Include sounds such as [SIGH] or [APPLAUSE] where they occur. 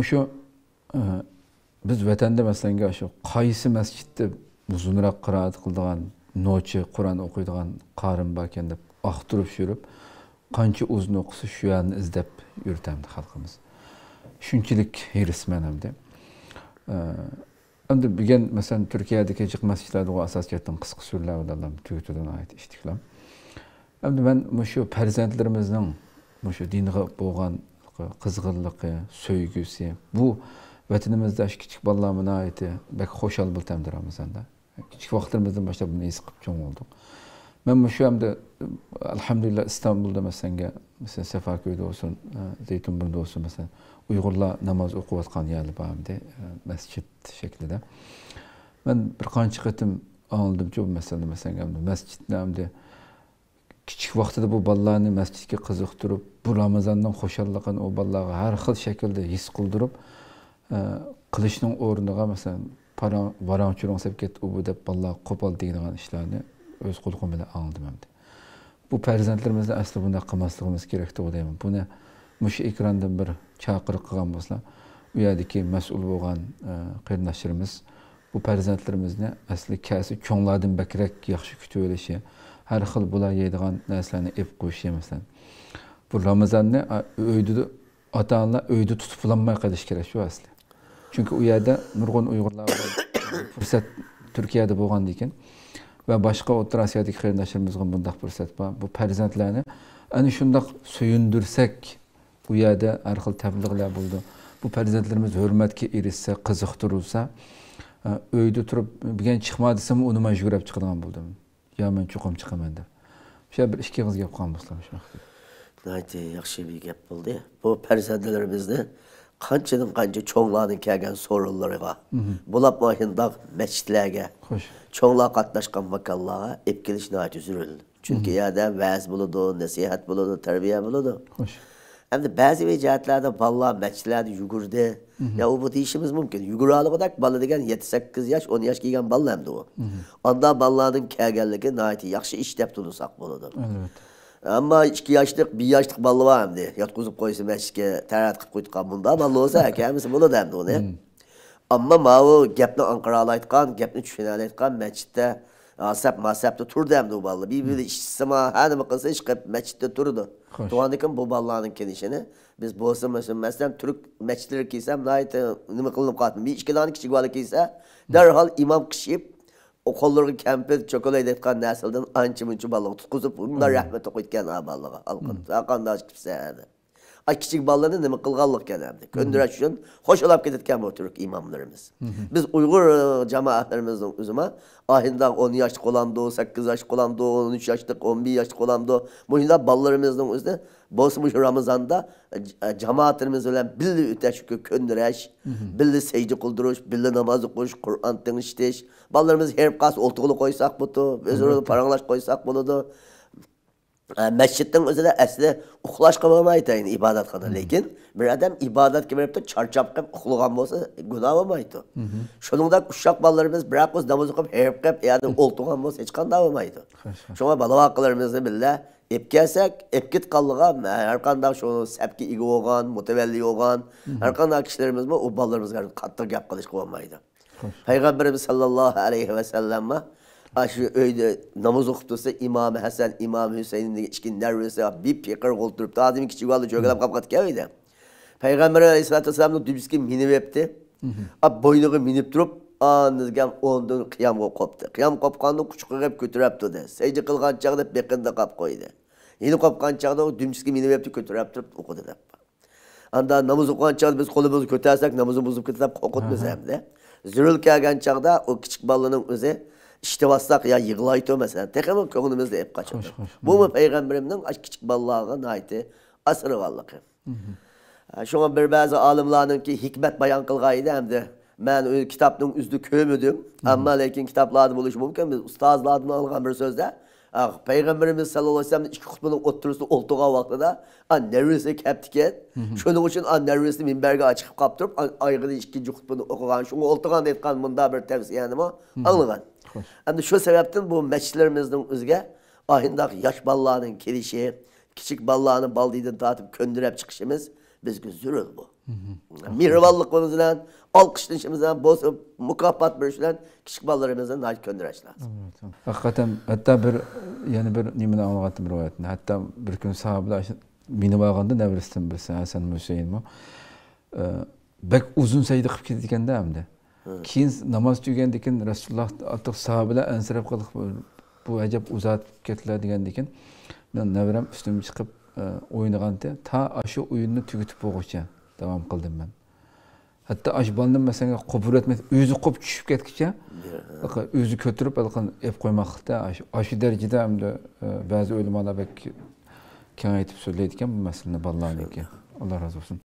shu e, biz vatanda masalan shu qaysi masjidda uzunroq qiroat qiladigan nochi qur'on o'qiydigan qarim ekan deb oqtirib ah turib yurib qancha o'zini o'qisa shu yerni izlab yuritamdi xalqimiz shunchalik hirsman hamda e, endi bugun masalan turkiyadagi jiq masjidlarda katta qisqa surlar bilan tugutidan eshitdiklar endi man mana shu farzandlarimizning mana shu dinga bo'lgan aşıqlığı, qızğınlığı, söygüsü. Bu vatanımızda vatanimizda kichik bolalarga aiti bek xoşal bultamdir Ramazonda. Kichik vaqtimizdan başta bunu his qilib cho'ng bo'ldik. Men shu hamda alhamdulillah Istanbulda masalanga mesela Sefarkoyda bo'lsin, Zeytinburda bo'lsin masalan Uyg'urlar namoz o'qiyotgan yerlar bor hamda masjid shaklida. Men bir qancha qitim oldim shu masalada masalan masjidni kichik vaqtida bu bolalarni masjidga qiziqtirib bu ramazondan xo'shalligini u bolalarga har xil shaklda his qildirib e, qilishning o'rniga masalan parom varom churon sab ketdi u deb bolalar qo'pol deydigan ishlarni o'z qulog'im bilan angladim bu farzandlarimizni asli bunday qilmasligimiz kerak deb o'ylayman buni mush ekrandan bir chaqiriq qilgan bo'lsa u yerdagi mas'ul bo'lgan e, qarindoshlarimiz bu farzandlarimizni asli kasi cho'nglardan bakrak yaxshi kutib olishi har xil bular yeydigan narsalarni ep qo'yish yemasdan bu ramazonni uyda ota onalar uyda tutib qilolmay qilish kerak shu asli chunki u yerda nurg'un uyg'urlar fursat turkiyada bo'lgan ekan va boshqa o'rta osiyodagi qarindoshlarimizga bundoq fursat bor bu farzandlarni ana shundoq suyundirsak u yerda har xil tabliğlar bo'ldi bu farzandlarimiz hurmatga erishsa qiziqtirilsa uyda turib bugan chiqma desam uni man chiqadigan bo'ldim yo men cho'qim chiqaman deb o'sha bir ikkimiz gap qolmasdan shu vaqtda yaxshi bir gap bo'ldi bu farzandlarimizni qanchadan qancha cho'nglarni kelgan so'rinlariga mhm. bulab hindaq masjidlarga cho'nglar qatnashgan makonlarga ep kelish chunki mhm. u yerda va'z bo'ladi nasihat bo'ladi tarbiya bo'ladi Hem de bazı vecahatlerde valla meçlerde yugurdu. Ya o bu işimiz mümkün. Yugura alımadak balla degen 7-8 yaş, 10 yaş giygen balla hem de o. Onda balladın kegelliği naiti yakşı işlep tulusak buludu. Evet. Ama 2 yaşlık, 1 yaşlık balla var hem de. Yat kuzup koysun meçlike, terat kıp koytukam bunda. Balla olsa [LAUGHS] bunu da hem de o ne. Ama mavi gepni Ankara'la aytkan, gepni Çin'e aytkan meçte Asap masapta tur hem de uballı. Bir bir işsima hani bakılsa iş kıp meçitte turdu. Tuğandıkın bu ballanın kendisini. Biz bolsa mesela mesela Türk meçitleri kiysem nait nima kılınıp katmı. Bir işkilan kişi gualı kiyse derhal imam kişiyip o kollarını kempir çokolayla etkan nesilden ançı mınçı ballığı tutkuzup bunlar rahmet okuyken ha ballığı. Alkın. Hakan da kimse herhalde kichik bolalarni nima qilganlik ekan ko'ndirish uchun xo'shalab ketayotgan bu turk imamlarımız. biz uyg'ur jamoatlarimizni e, o'zima ohindan o'n yosh qo'landi sakkiz yosh qo'landi o'n uch yoshda o'n bir yosh qo'landi bunday bolalarimizni o'zini bo'lsa shu ramazonda jamoatimiz bilan birga o'tashga ko'ndirish birga sejda qildirish birga namoz o'qish qur'on tinglitish bolalarimiz her qas o'ltig'ini qo'ysak bo'ldi o'zini paranglashib qo'ysak bo'ladi masjidning o'zida aslida uxlashga bo'lmaydi endi ibodatxona hmm. lekin bir odam ibodatga boribdi charchab qilib uxlagan bo'lsa gunoh bo'lmaydi mhm. shuningdek ushoq bolalarimiz bir qo'z namoz o'qib herib qilib yani hmm. o'ltirgan bo'lsa hech qanday bo'lmaydi shunga bolavaqlarimizni billa ep kelsak ep ketganliga har qanday shu sapga ega bo'lgan mutavalli bo'lgan mhm. har qanday kishilarimizmi u bolalarimizga qattiq gap qilishga bo'lmaydi payg'ambarimiz sallallohu alayhi vasallammi aşı öyle namaz okutulsa İmam Hasan, İmam Hüseyin'in geçkin nervesi bir pekar kolturup daha demin küçük aldı çok adam kapkat kevide. Peygamber Aleyhisselatü Vesselam'ın dübüskü mini vepti. Ab boynuğu minip durup anızgan ondan kıyam koptu. Kıyam kopkanını küçük hep götürüp durdu. Seyci kılgan çağda bekinde kap koydu. Yeni kopkan çağda dübüskü mini vepti götürüp durup okudu. Anda namaz okuyan çağda biz kolumuzu kötü namazı namazımızı kötü okutmuz hem de. Zürül kelgen çağda o küçük balının özü iştivaslak ya yığılaytı mesela. tek Tekrar gönlümüzde hep kaçırdı. Bu mu Peygamberimden küçük ballarına ait asırı Şu an bir bazı alımlarının ki hikmet bayan kılgaydı hem de ben kitabın üzdü kömüdüm. Ama lakin kitaplarda buluş mümkün. Biz ustazlardan algan bir sözde. Ah, Peygamberimiz sallallahu aleyhi ve sellem iki kutbunun oturusunu oltuğa de an ah, nervisi keptiken. Şunun için an ah, nervisi minberge açıp kaptırıp ah, aygını ikinci kutbunu okugan. Şunu oltuğan etkan bunda bir ama anlıgan. Endi şu sababdan bu masjidlarimizning o'ziga oyindoq yosh bolalarning kelishi kichik bolalarni baldiydan tortib ko'ndirib chiqishimiz bizga zurur bu mehribonligimiz bilan olqishlashimiz bilan bo'lsa mukofot berish bilan kichik bolalarimizni ko'ndirish lozim haqiqatdan hatto bir yani bir nimani angladim rivoyatni Hatta bir gün kun sahobalar bağlandı ne nabirasidan birsi hasan husaynmi Bek ee, uzun sayda qilib ketganda hamda keyin namoz tugagandan keyin rasululloh ortiq sahobalar ansirab qoldik bu ajab uzatib ketdilar degandan keyin men nabram ustimga chiqib e, o'ynaganda ta shu o'yinni tugatib bo'lguncha davom qildim man hatto shu bolani masanga qopib o'zi qo'p tushib ketguncha o'zi ko'tarib ep qo'ymoqda shu darajada hamda e, ba'zi ulamolar kengaytib so'zlaydi ekan bu masalani bolalarniki alloh razı olsun.